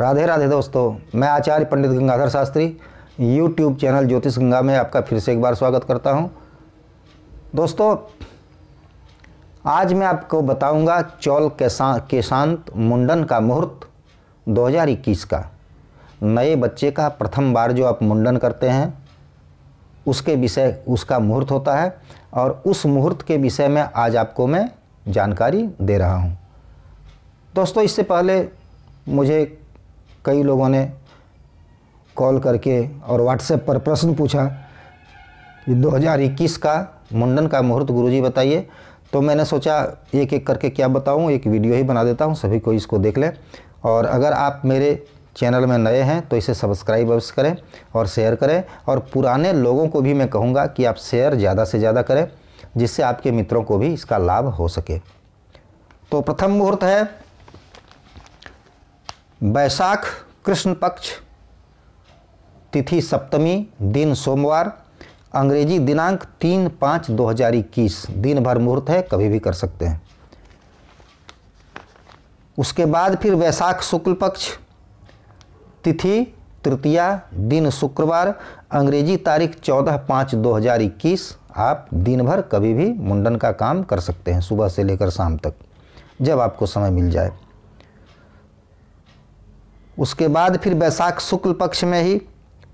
राधे राधे दोस्तों मैं आचार्य पंडित गंगाधर शास्त्री यूट्यूब चैनल ज्योतिष गंगा में आपका फिर से एक बार स्वागत करता हूं दोस्तों आज मैं आपको बताऊंगा चौल के शांत मुंडन का मुहूर्त 2021 का नए बच्चे का प्रथम बार जो आप मुंडन करते हैं उसके विषय उसका मुहूर्त होता है और उस मुहूर्त के विषय में आज आपको मैं जानकारी दे रहा हूँ दोस्तों इससे पहले मुझे कई लोगों ने कॉल करके और व्हाट्सएप पर प्रश्न पूछा कि 2021 का मुंडन का मुहूर्त गुरुजी बताइए तो मैंने सोचा एक एक करके क्या बताऊं एक वीडियो ही बना देता हूं सभी को इसको देख लें और अगर आप मेरे चैनल में नए हैं तो इसे सब्सक्राइब अवश्य करें और शेयर करें और पुराने लोगों को भी मैं कहूँगा कि आप शेयर ज़्यादा से ज़्यादा करें जिससे आपके मित्रों को भी इसका लाभ हो सके तो प्रथम मुहूर्त है बैसाख कृष्ण पक्ष तिथि सप्तमी दिन सोमवार अंग्रेजी दिनांक तीन पाँच दो हज़ार इक्कीस दिन भर मुहूर्त है कभी भी कर सकते हैं उसके बाद फिर वैशाख शुक्ल पक्ष तिथि तृतीया दिन शुक्रवार अंग्रेजी तारीख चौदह पाँच दो हज़ार इक्कीस आप दिन भर कभी भी मुंडन का काम कर सकते हैं सुबह से लेकर शाम तक जब आपको समय मिल जाए उसके बाद फिर वैशाख शुक्ल पक्ष में ही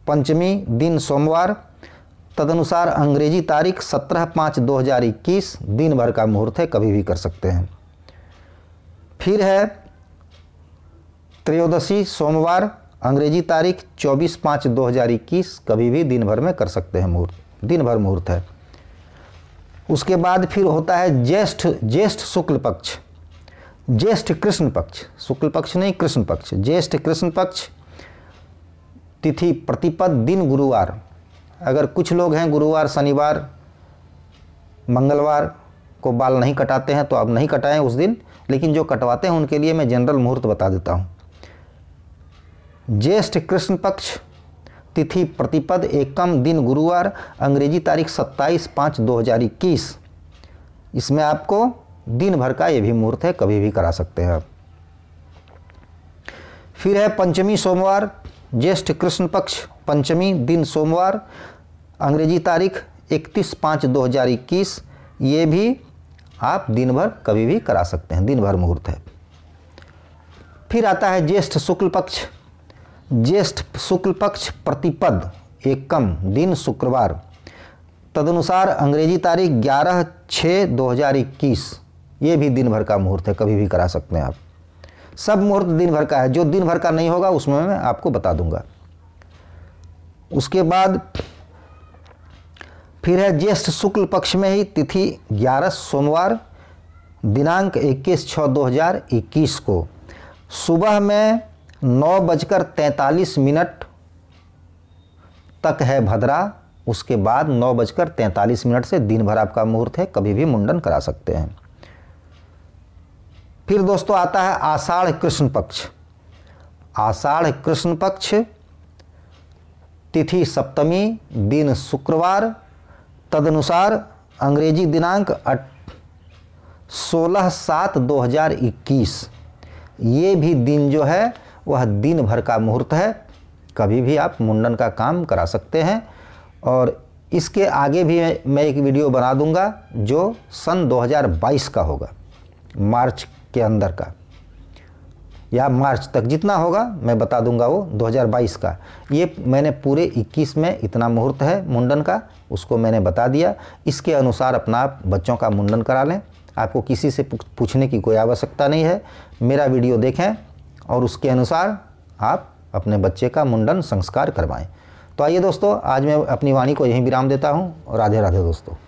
पंचमी दिन सोमवार तदनुसार अंग्रेजी तारीख 17 पाँच 2021 दिन भर का मुहूर्त है कभी भी कर सकते हैं फिर है त्रयोदशी सोमवार अंग्रेजी तारीख 24 पाँच 2021 कभी भी दिन भर में कर सकते हैं मुहूर्त दिन भर मुहूर्त है उसके बाद फिर होता है ज्येष्ठ ज्येष्ठ शुक्ल पक्ष ज्येष्ठ कृष्ण पक्ष शुक्ल पक्ष नहीं कृष्ण पक्ष ज्येष्ठ कृष्ण पक्ष तिथि प्रतिपद दिन गुरुवार अगर कुछ लोग हैं गुरुवार शनिवार मंगलवार को बाल नहीं कटाते हैं तो अब नहीं कटाएं उस दिन लेकिन जो कटवाते हैं उनके लिए मैं जनरल मुहूर्त बता देता हूँ ज्येष्ठ कृष्ण पक्ष तिथि प्रतिपद एकम दिन गुरुवार अंग्रेजी तारीख 27 पाँच 2021 इसमें आपको दिन भर का ये भी मुहूर्त है कभी भी करा सकते हैं फिर है पंचमी सोमवार ज्येष्ठ कृष्ण पक्ष पंचमी दिन सोमवार अंग्रेजी तारीख 31 पाँच 2021 ये भी आप दिन भर कभी भी करा सकते हैं दिन भर मुहूर्त है फिर आता है ज्येष्ठ शुक्ल पक्ष ज्येष्ठ शुक्ल पक्ष प्रतिपद एकम दिन शुक्रवार तदनुसार अंग्रेजी तारीख ग्यारह छः दो हज़ार इक्कीस ये भी दिन भर का मुहूर्त है कभी भी करा सकते हैं आप सब मुहूर्त दिन भर का है जो दिन भर का नहीं होगा उसमें मैं आपको बता दूंगा उसके बाद फिर है ज्येष्ठ शुक्ल पक्ष में ही तिथि 11 सोमवार दिनांक 21 छः 2021 को सुबह में नौ बजकर तैंतालीस मिनट तक है भद्रा उसके बाद नौ बजकर तैंतालीस मिनट से दिन भर आपका मुहूर्त है कभी भी मुंडन करा सकते हैं फिर दोस्तों आता है आषाढ़ कृष्ण पक्ष आषाढ़ कृष्ण पक्ष तिथि सप्तमी दिन शुक्रवार तदनुसार अंग्रेजी दिनांक सोलह सात दो हज़ार इक्कीस ये भी दिन जो है वह दिन भर का मुहूर्त है कभी भी आप मुंडन का काम करा सकते हैं और इसके आगे भी मैं एक वीडियो बना दूंगा जो सन 2022 का होगा मार्च के अंदर का या मार्च तक जितना होगा मैं बता दूंगा वो 2022 का ये मैंने पूरे 21 में इतना मुहूर्त है मुंडन का उसको मैंने बता दिया इसके अनुसार अपना आप बच्चों का मुंडन करा लें आपको किसी से पूछने की कोई आवश्यकता नहीं है मेरा वीडियो देखें और उसके अनुसार आप अपने बच्चे का मुंडन संस्कार करवाएं तो आइए दोस्तों आज मैं अपनी वाणी को यहीं विराम देता हूँ राधे राधे दोस्तों